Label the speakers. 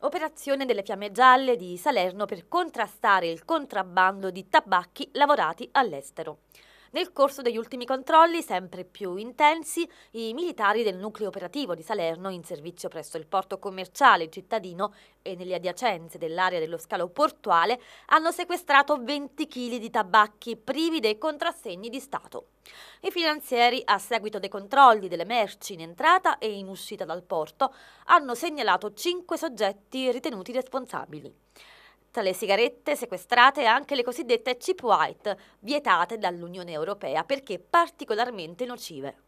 Speaker 1: operazione delle Fiamme Gialle di Salerno per contrastare il contrabbando di tabacchi lavorati all'estero. Nel corso degli ultimi controlli, sempre più intensi, i militari del nucleo operativo di Salerno in servizio presso il porto commerciale cittadino e nelle adiacenze dell'area dello scalo portuale hanno sequestrato 20 kg di tabacchi privi dei contrassegni di Stato. I finanzieri, a seguito dei controlli delle merci in entrata e in uscita dal porto, hanno segnalato cinque soggetti ritenuti responsabili. Act le sigarette sequestrate e anche le cosiddette chip white, vietate dall'Unione Europea perché particolarmente nocive.